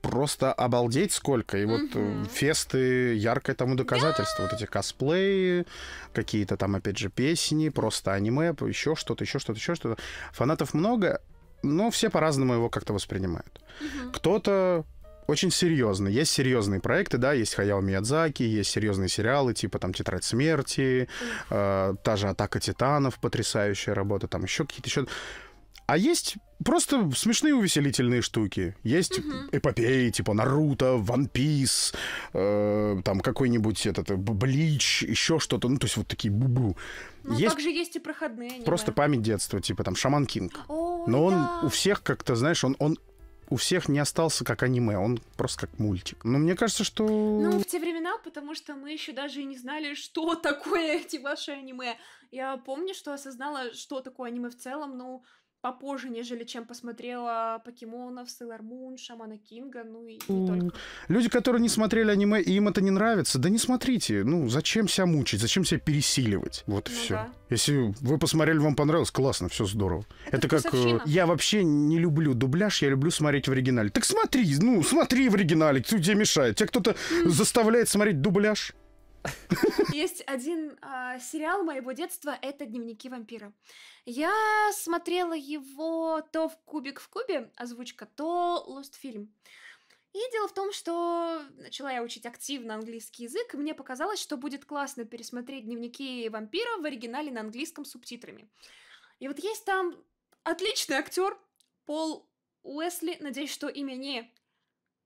просто обалдеть сколько. И вот угу. фесты яркое тому доказательство. Да. Вот эти косплеи, какие-то там, опять же, песни, просто аниме, еще что-то, еще что-то, еще что-то. Фанатов много, но все по-разному его как-то воспринимают. Угу. Кто-то очень серьезный Есть серьезные проекты, да, есть Хаяо Миядзаки, есть серьезные сериалы, типа там «Тетрадь смерти», э, та же «Атака титанов», потрясающая работа, там еще какие-то еще... А есть просто смешные увеселительные штуки. Есть Uh -huh. эпопеи, типа Наруто, Ван Пис, э, там какой-нибудь этот э, Блич, еще что-то. Ну, то есть вот такие бубу. Ну, есть... также есть и проходные. Аниме. Просто память детства, типа там Шаман Кинг. О, Но он да. у всех как-то, знаешь, он, он у всех не остался как аниме, он просто как мультик. Но мне кажется, что... Ну, в те времена, потому что мы еще даже и не знали, что (laughs) такое эти ваши аниме. Я помню, что осознала, что такое аниме в целом, ну, но попозже, нежели чем посмотрела покемонов, Сейлор Мун, Шамана Кинга, ну и не только. Люди, которые не смотрели аниме, и им это не нравится, да не смотрите. Ну, зачем себя мучить, зачем себя пересиливать? Вот ну, и все. Да. Если вы посмотрели, вам понравилось, классно, все здорово. Это, это как э, я вообще не люблю дубляж, я люблю смотреть в оригинале. Так смотри, ну, смотри в оригинале, кто тебе мешает? Тебя кто-то mm. заставляет смотреть дубляж? Есть один э, сериал моего детства, это «Дневники вампира». Я смотрела его то в «Кубик в кубе» озвучка, то «Лост фильм». И дело в том, что начала я учить активно английский язык, и мне показалось, что будет классно пересмотреть «Дневники вампира» в оригинале на английском с субтитрами. И вот есть там отличный актер Пол Уэсли, надеюсь, что имя не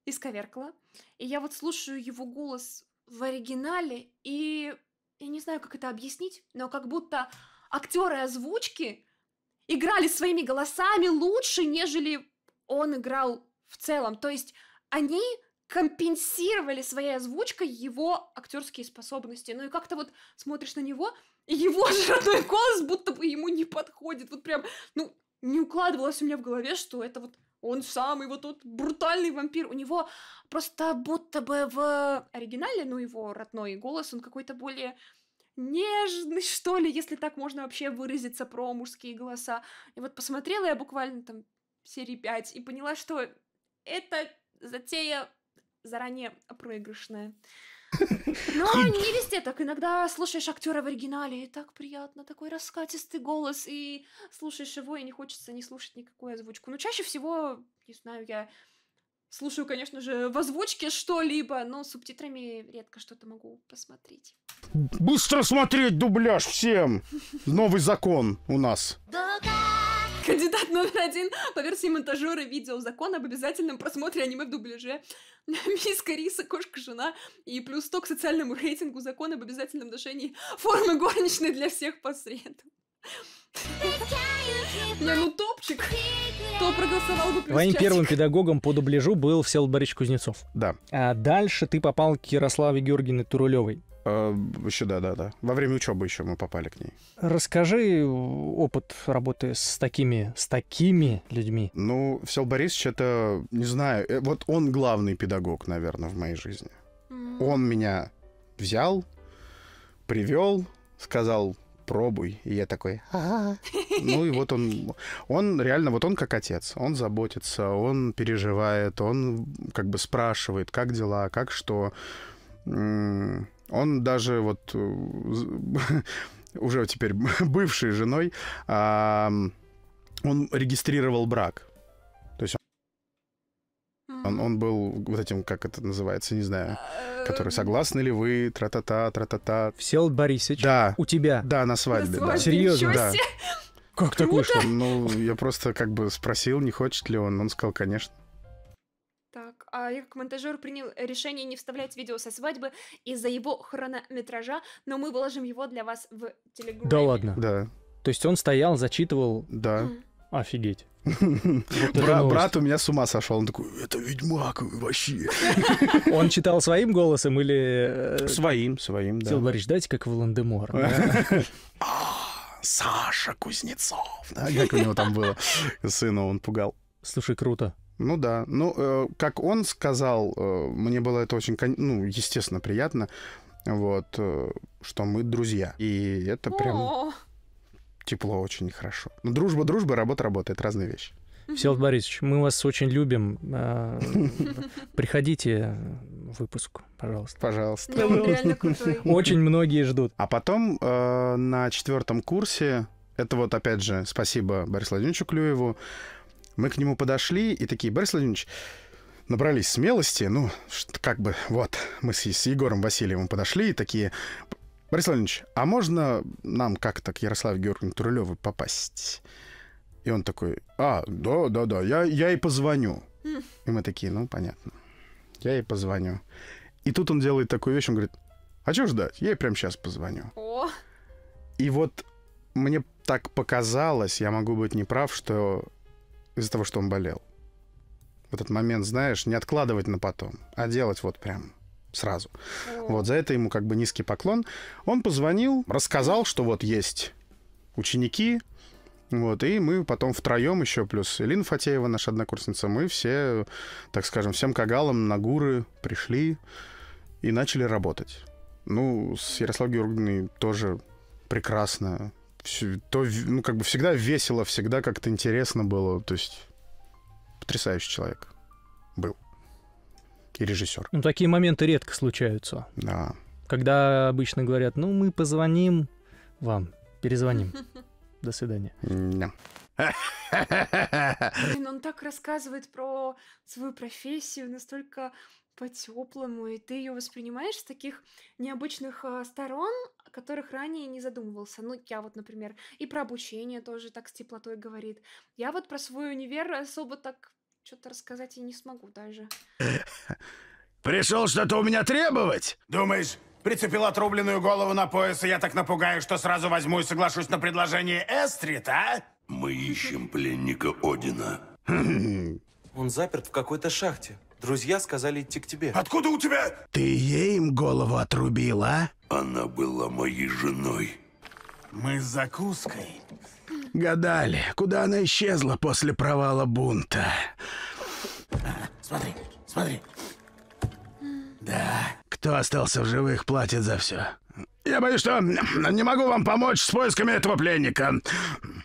исковеркала. И я вот слушаю его голос в оригинале, и я не знаю, как это объяснить, но как будто актеры озвучки играли своими голосами лучше, нежели он играл в целом. То есть они компенсировали своей озвучкой его актерские способности. Ну и как-то вот смотришь на него, и его (laughs) же родной голос будто бы ему не подходит. Вот прям, ну, не укладывалось у меня в голове, что это вот он самый вот тот брутальный вампир. У него просто будто бы в оригинале, ну, его родной голос, он какой-то более нежный, (laughs) что ли, если так можно вообще выразиться про мужские голоса. И вот посмотрела я буквально там серии 5 и поняла, что это затея заранее проигрышная. (laughs) Но ну, не везде так. Иногда слушаешь актера в оригинале, и так приятно, такой раскатистый голос, и слушаешь его, и не хочется не слушать никакую озвучку. Но ну, чаще всего, не знаю, я слушаю, конечно же, в озвучке что-либо, но с субтитрами редко что-то могу посмотреть. Быстро смотреть дубляж всем! (laughs) Новый закон у нас. Дубляж! (laughs) Кандидат номер один по версии монтажера видео закон об обязательном просмотре аниме в дубляже. (laughs) Миска риса, кошка жена и плюс сток к социальному рейтингу закон об обязательном ношении формы горничной для всех посред. среду. (laughs) Не, ну топчик. Кто проголосовал бы Твоим чатик. первым педагогом по дубляжу был Всеволод Борисович Кузнецов. Да. А дальше ты попал к Ярославе Георгиевне Турулевой. Э, еще да, да, да. Во время учебы еще мы попали к ней. Расскажи опыт работы с такими, с такими людьми. Ну, Всел Борисович, это, не знаю, э, вот он главный педагог, наверное, в моей жизни. Он меня взял, привел, сказал, пробуй. И я такой, Ну и вот он, он реально, вот он как отец, он заботится, он переживает, он как бы спрашивает, как дела, как что. Он даже вот э, (laughs) уже теперь (laughs) бывшей женой, он регистрировал брак. То есть он, он был вот этим, как это называется, не знаю, э, который «Согласны ли вы?» Тра-та-та, тра-та-та. Всел Борисович. Да. У тебя. Да, на свадьбе. На свадьбе да. Серьезно? Да. Как такое так Ну, я просто как бы спросил, не хочет ли он. Он сказал, конечно как Олег а, Монтажер принял решение не вставлять видео со свадьбы из-за его хронометража, но мы выложим его для вас в телеграм. Да ладно? Да. То есть он стоял, зачитывал? Да. Офигеть. (laughs) Бра- брат у меня с ума сошел. Он такой, это ведьмак вообще. (laughs) Он читал своим голосом или... Э, своим, своим, да. Сил Борисович, дайте как Волан-де-Мор. (laughs) А, Саша Кузнецов. Да, как у него там было. Сына он пугал. Слушай, круто. Ну да. Ну, э, как он сказал, э, мне было это очень, ну, естественно, приятно, вот, э, что мы друзья. И это прям О тепло очень хорошо. Ну, дружба, дружба, работа, работа. Это разные вещи. Всеволод Борисович, мы вас очень любим. А, (laughs) приходите в выпуск, пожалуйста. Пожалуйста. (laughs) Очень многие ждут. А потом э, на четвертом курсе, это вот опять же спасибо Борису Владимировичу Клюеву, мы к нему подошли и такие, Борис Владимирович, набрались смелости, ну, как бы, вот, мы с, с Егором Васильевым подошли и такие, Борис Владимирович, а можно нам как-то к Ярославу Георгиевну Турелеву попасть? И он такой, а, да, да, да, я, я и позвоню. И мы такие, ну, понятно, я и позвоню. И тут он делает такую вещь, он говорит, а чего ждать, я ей прямо сейчас позвоню. О. И вот мне так показалось, я могу быть неправ, что из-за того, что он болел. В этот момент, знаешь, не откладывать на потом, а делать вот прям сразу. О. Вот за это ему как бы низкий поклон. Он позвонил, рассказал, что вот есть ученики, вот, и мы потом втроем еще, плюс Элина Фатеева, наша однокурсница, мы все, так скажем, всем кагалам на гуры пришли и начали работать. Ну, с Ярославом Георгиевной тоже прекрасно то, ну, как бы всегда весело, всегда как-то интересно было. То есть потрясающий человек был. И режиссер. Ну, такие моменты редко случаются. Да. Когда обычно говорят, ну, мы позвоним вам, перезвоним. До свидания. Да. (laughs) Блин, он так рассказывает про свою профессию, настолько по-теплому, и ты ее воспринимаешь с таких необычных э, сторон, которых ранее не задумывался. Ну, я вот, например, и про обучение тоже так с теплотой говорит. Я вот про свой универ особо так что-то рассказать и не смогу даже. (laughs) Пришел что-то у меня требовать? Думаешь, прицепил отрубленную голову на пояс, и я так напугаю, что сразу возьму и соглашусь на предложение Эстрид, а? Мы ищем пленника Одина. Он заперт в какой-то шахте. Друзья сказали идти к тебе. Откуда у тебя? Ты ей им голову отрубила? Она была моей женой. Мы с закуской. Гадали, куда она исчезла после провала бунта. смотри, смотри. Да. Кто остался в живых, платит за все. Я боюсь, что не могу вам помочь с поисками этого пленника.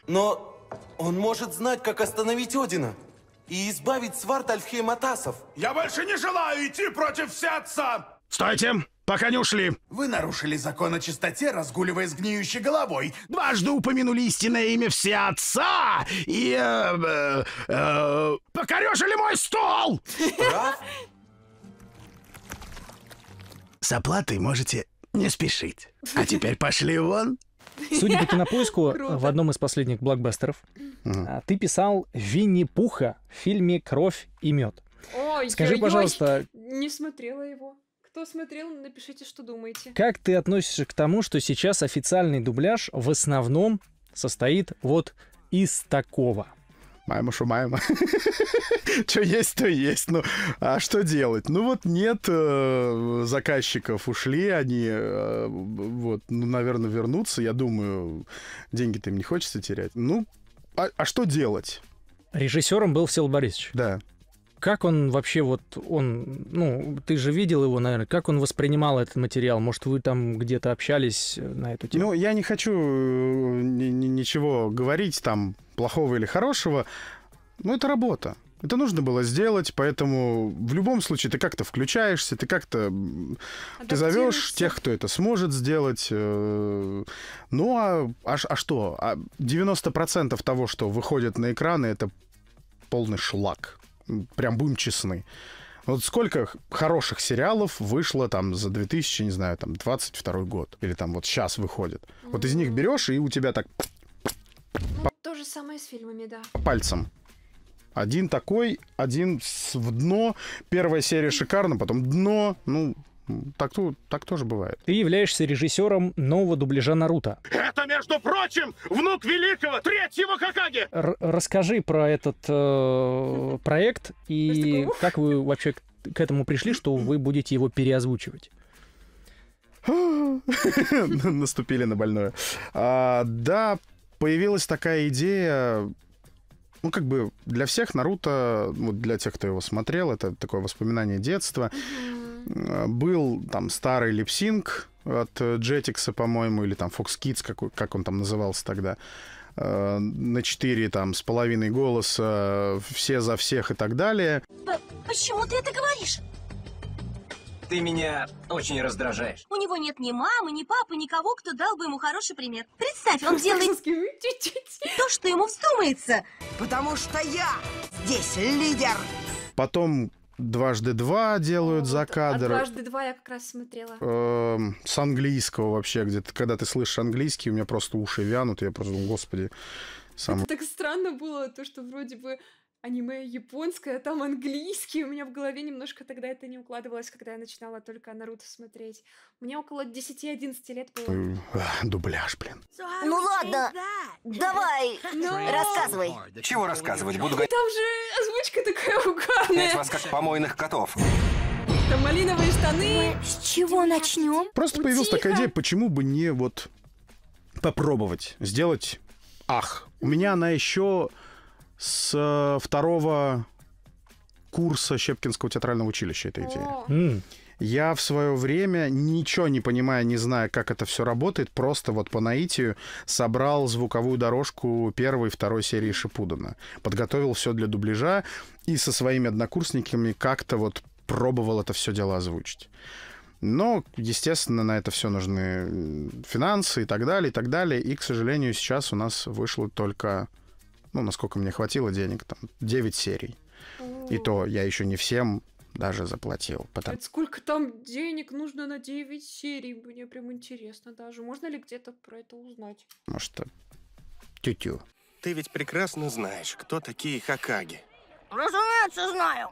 Но он может знать, как остановить Одина и избавить Сварт Альфхейм от асов. Я больше не желаю идти против Сятца! Стойте! Пока не ушли. Вы нарушили закон о чистоте, разгуливая с гниющей головой. Дважды упомянули истинное имя все и... Э, э, э, покорежили мой стол! Прав? С оплатой можете не спешить. А теперь пошли вон. Судя по кинопоиску, э, в одном из последних блокбастеров а, ты писал Винни-Пуха в фильме «Кровь и мед». Скажи, пожалуйста... Не смотрела его. Кто смотрел, напишите, что думаете. Как ты относишься к тому, что сейчас официальный дубляж в основном состоит вот из такого? Майма шумайма. что есть, то есть. Ну, а что делать? Ну вот нет э, заказчиков, ушли они. Э, вот, ну, наверное, вернутся. Я думаю, деньги-то им не хочется терять. Ну, а, а что делать? Режиссером был Сил Борисович. Да. Как он вообще вот, он, ну, ты же видел его, наверное, как он воспринимал этот материал? Может, вы там где-то общались э, на эту тему? Ну, я не хочу э, ничего говорить там плохого или хорошего, но ну, это работа. Это нужно было сделать, поэтому в любом случае ты как-то включаешься, ты как-то ты зовешь тех, кто это сможет сделать. Э. Ну а, а, а что? 90% а того, что выходит на экраны, это полный шлак прям будем честны. Вот сколько хороших сериалов вышло там за 2000, не знаю, там 22 год или там вот сейчас выходит. Mm-hmm. Вот из них берешь и у тебя так... Ну, по... то же самое с фильмами, да. По пальцам. Один такой, один в дно. Первая серия шикарна, потом дно. Ну, так, ну, так тоже бывает. Ты являешься режиссером нового дубляжа Наруто. Это, между прочим, внук великого третьего Хакаги! Р расскажи про этот э, проект и как вы вообще к этому пришли, что вы будете его переозвучивать. (laughs) Наступили на больное. А, да, появилась такая идея. Ну, как бы для всех Наруто, вот для тех, кто его смотрел, это такое воспоминание детства. Э, был там старый липсинг от Jetix, по-моему, или там Fox Kids, как, как он там назывался тогда, э, на четыре там с половиной голоса, все за всех и так далее. Почему ты это говоришь? Ты меня очень раздражаешь. У него нет ни мамы, ни папы, никого, кто дал бы ему хороший пример. Представь, он делает (laughs) то, что ему вздумается. Потому что я здесь лидер. Потом Дважды два делают вот. за кадром. А дважды два я как раз смотрела. Эм, с английского вообще, где-то, когда ты слышишь английский, у меня просто уши вянут, я просто, господи, сам... Это так странно было, то, что вроде бы аниме японское, а там английский. У меня в голове немножко тогда это не укладывалось, когда я начинала только Наруто смотреть. Мне около 10-11 лет было. Дубляж, блин. Ну ладно, давай, Но... Ну. рассказывай. Чего рассказывать? Буду говорить. Там же озвучка такая угарная. Пять вас как помойных котов. Там малиновые штаны. Мы с чего начнем? Просто ну, появилась такая идея, почему бы не вот попробовать сделать Ах. У меня она еще с э, второго курса Щепкинского театрального училища эта идея. Mm. Я в свое время, ничего не понимая, не зная, как это все работает, просто вот по наитию собрал звуковую дорожку первой и второй серии Шипудана. Подготовил все для дубляжа и со своими однокурсниками как-то вот пробовал это все дело озвучить. Но, естественно, на это все нужны финансы и так далее, и так далее. И, к сожалению, сейчас у нас вышло только ну, насколько мне хватило денег, там, 9 серий. И то я еще не всем даже заплатил. Потому... сколько там денег нужно на 9 серий? Мне прям интересно даже. Можно ли где-то про это узнать? Может, э, тю-тю. Ты ведь прекрасно знаешь, кто такие Хакаги. Разумеется, знаю.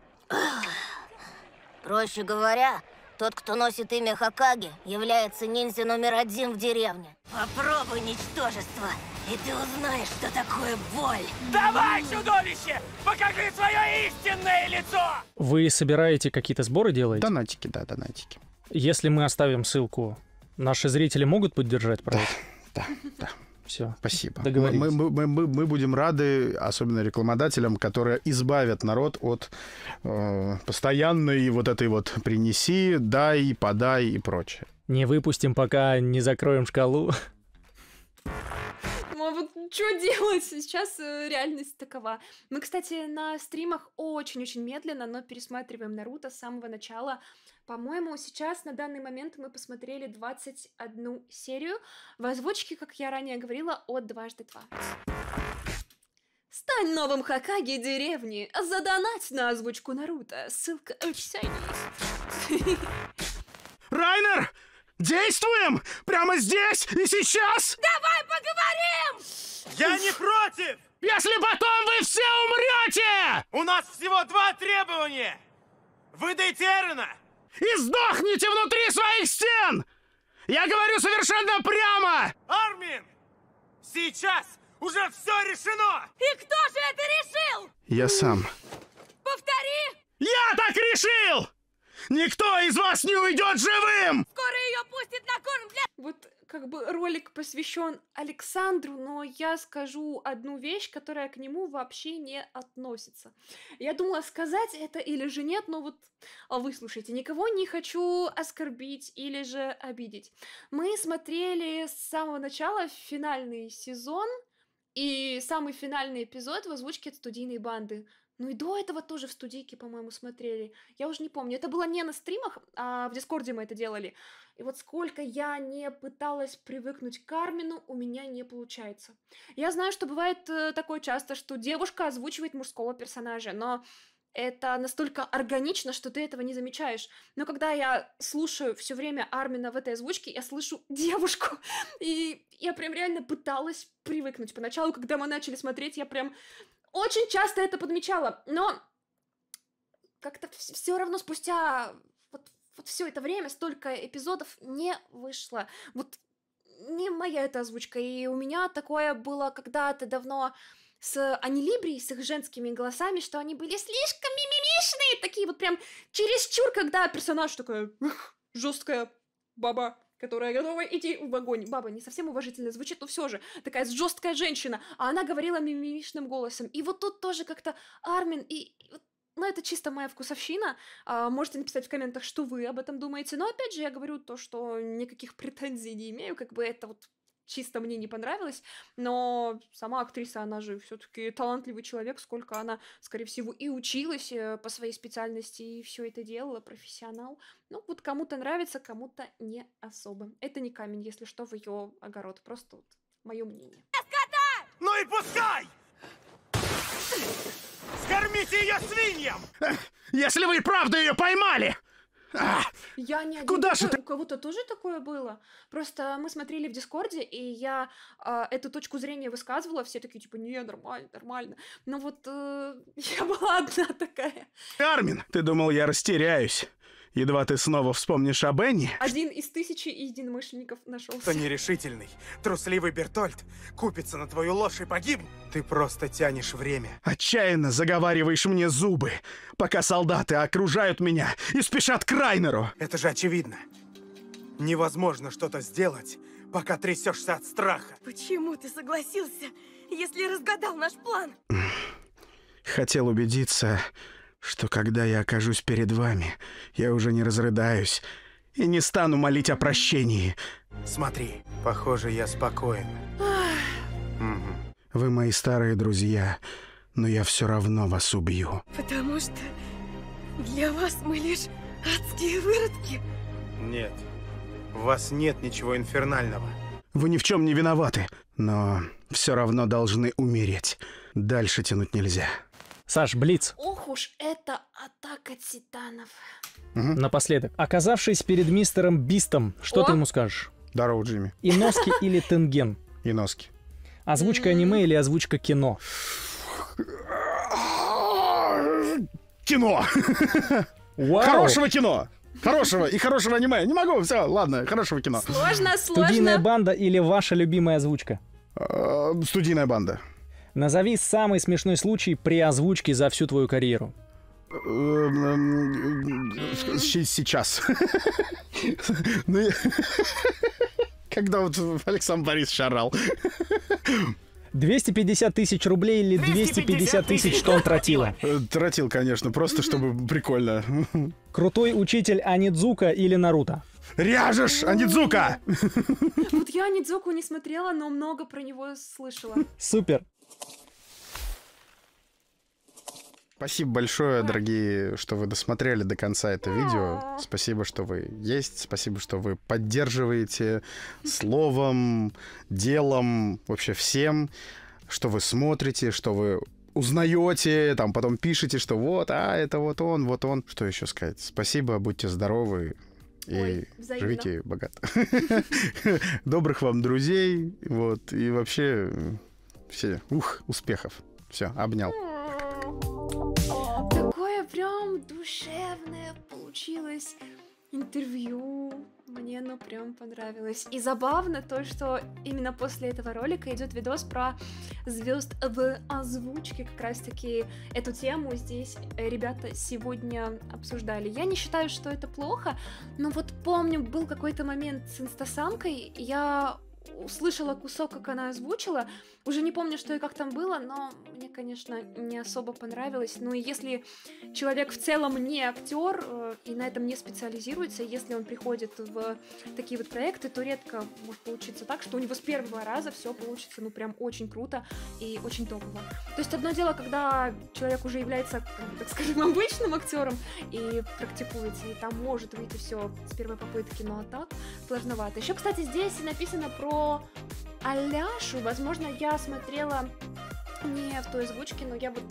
Проще говоря, тот, кто носит имя Хакаги, является ниндзя номер один в деревне. Попробуй, ничтожество, и ты узнаешь, что такое боль. Давай, чудовище! Покажи свое истинное лицо! Вы собираете какие-то сборы делаете? Донатики, да, донатики. Если мы оставим ссылку, наши зрители могут поддержать проект? Да, да, да. Все. Спасибо. Договорились. Мы, мы, мы, мы, будем рады, особенно рекламодателям, которые избавят народ от э, постоянной вот этой вот принеси, дай, подай и прочее. Не выпустим, пока не закроем шкалу. Ну а вот что делать? Сейчас э, реальность такова. Мы, кстати, на стримах очень-очень медленно, но пересматриваем Наруто с самого начала по-моему, сейчас на данный момент мы посмотрели 21 серию в озвучке, как я ранее говорила, от «Дважды два». Стань новым Хакаги деревни! Задонать на озвучку Наруто! Ссылка в описании. Райнер! Действуем! Прямо здесь и сейчас! Давай поговорим! Я не против! Если потом вы все умрете! У нас всего два требования! Выдайте Эрена и сдохните внутри своих стен! Я говорю совершенно прямо! Армин! Сейчас уже все решено! И кто же это решил? Я сам. Повтори! Я так решил! Никто из вас не уйдет живым! Скоро ее пустят на корм для... Вот как бы ролик посвящен Александру, но я скажу одну вещь, которая к нему вообще не относится. Я думала сказать это или же нет, но вот а, выслушайте, никого не хочу оскорбить или же обидеть. Мы смотрели с самого начала финальный сезон, и самый финальный эпизод в озвучке от студийной банды. Ну и до этого тоже в студийке, по-моему, смотрели. Я уже не помню. Это было не на стримах, а в Дискорде мы это делали. И вот сколько я не пыталась привыкнуть к Армину, у меня не получается. Я знаю, что бывает э, такое часто, что девушка озвучивает мужского персонажа, но это настолько органично, что ты этого не замечаешь. Но когда я слушаю все время Армина в этой озвучке, я слышу (laughs) девушку. И я прям реально пыталась привыкнуть. Поначалу, когда мы начали смотреть, я прям очень часто это подмечала, но как-то все равно спустя вот, вот все это время столько эпизодов не вышло. Вот не моя эта озвучка, и у меня такое было когда-то давно с Анилибри, с их женскими голосами, что они были слишком мимимишные, такие вот прям чересчур, когда персонаж такой жесткая баба которая готова идти в огонь. Баба не совсем уважительно звучит, но все же такая жесткая женщина. А она говорила мимимишным голосом. И вот тут тоже как-то Армин и... Ну, это чисто моя вкусовщина. А, можете написать в комментах, что вы об этом думаете. Но, опять же, я говорю то, что никаких претензий не имею. Как бы это вот чисто мне не понравилось, но сама актриса, она же все-таки талантливый человек, сколько она, скорее всего, и училась э, по своей специальности, и все это делала, профессионал. Ну, вот кому-то нравится, кому-то не особо. Это не камень, если что, в ее огород. Просто вот мое мнение. Ну и пускай! Скормите ее свиньям! Если вы правда ее поймали! А, я не один. Куда же ты? У кого-то тоже такое было. Просто мы смотрели в Дискорде, и я э, эту точку зрения высказывала. Все такие, типа, не, нормально, нормально. Но вот э, (laughs) я была одна такая. Армин, ты думал, я растеряюсь. Едва ты снова вспомнишь о Бенни... Один из тысячи единомышленников нашелся. Кто нерешительный, трусливый Бертольд купится на твою ложь и погиб. Ты просто тянешь время. Отчаянно заговариваешь мне зубы, пока солдаты окружают меня и спешат к Райнеру. Это же очевидно. Невозможно что-то сделать, пока трясешься от страха. Почему ты согласился, если разгадал наш план? Хотел убедиться, что когда я окажусь перед вами, я уже не разрыдаюсь и не стану молить о прощении. Смотри, похоже, я спокоен. Вы мои старые друзья, но я все равно вас убью. Потому что для вас мы лишь адские выродки. Нет, в вас нет ничего инфернального. Вы ни в чем не виноваты, но все равно должны умереть. Дальше тянуть нельзя. Саш, Блиц. Ох уж это атака титанов. Угу. Напоследок. Оказавшись перед мистером Бистом, что О. ты ему скажешь? Здорово, Джимми. Иноски или Тенген? Иноски. Озвучка аниме или озвучка кино? Кино! Хорошего кино! Хорошего и хорошего аниме. Не могу, все, ладно, хорошего кино. Сложно, сложно. Студийная банда или ваша любимая озвучка? Э, студийная банда. Назови самый смешной случай при озвучке за всю твою карьеру. Эм, э, сейчас. (laughs) Ну, Когда вот Александр Борис шарал. 250 тысяч рублей или 250 тысяч что он тротила? (laughs) Э, тратил, конечно, просто чтобы прикольно. Крутой учитель Анидзука или Наруто? Ряжешь, Анидзука! Вот я Анидзуку не смотрела, но много про него слышала. Супер. Спасибо большое, дорогие, что вы досмотрели до конца это видео. Спасибо, что вы есть. Спасибо, что вы поддерживаете словом, делом, вообще всем, что вы смотрите, что вы узнаете, там потом пишете, что вот, а, это вот он, вот он. Что еще сказать? Спасибо, будьте здоровы. И Ой, живите богато. (laughs) Добрых вам друзей. Вот. И вообще все, ух, успехов. Все, обнял. Такое прям душевное получилось интервью. Мне оно прям понравилось. И забавно то, что именно после этого ролика идет видос про звезд в озвучке. Как раз таки эту тему здесь э, ребята сегодня обсуждали. Я не считаю, что это плохо, но вот помню, был какой-то момент с инстасамкой, я услышала кусок, как она озвучила. Уже не помню, что и как там было, но мне, конечно, не особо понравилось. Ну и если человек в целом не актер э, и на этом не специализируется, если он приходит в такие вот проекты, то редко может получиться так, что у него с первого раза все получится, ну прям очень круто и очень топово. То есть одно дело, когда человек уже является, так скажем, (laughs) обычным актером и практикуется, и там может выйти все с первой попытки, но ну, а так сложновато. Еще, кстати, здесь написано про Аляшу, возможно, я смотрела не в той озвучке, но я вот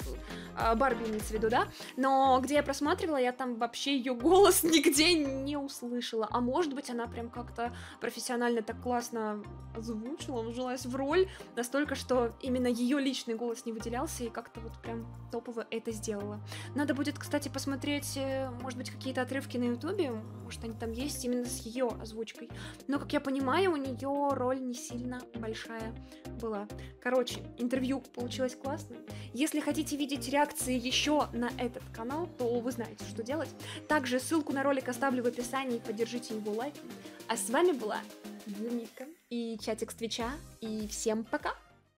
а, Барби имеется в виду, да? Но где я просматривала, я там вообще ее голос (laughs) нигде не услышала. А может быть, она прям как-то профессионально так классно озвучила, вжилась в роль настолько, что именно ее личный голос не выделялся и как-то вот прям топово это сделала. Надо будет, кстати, посмотреть, э, может быть, какие-то отрывки на Ютубе, может, они там есть именно с ее озвучкой. Но, как я понимаю, у нее роль не сильно большая была. Короче, интервью получилось получилось классно. Если хотите видеть реакции еще на этот канал, то вы знаете, что делать. Также ссылку на ролик оставлю в описании, поддержите его лайком. А с вами была Юника и чатик с Твича, и всем пока!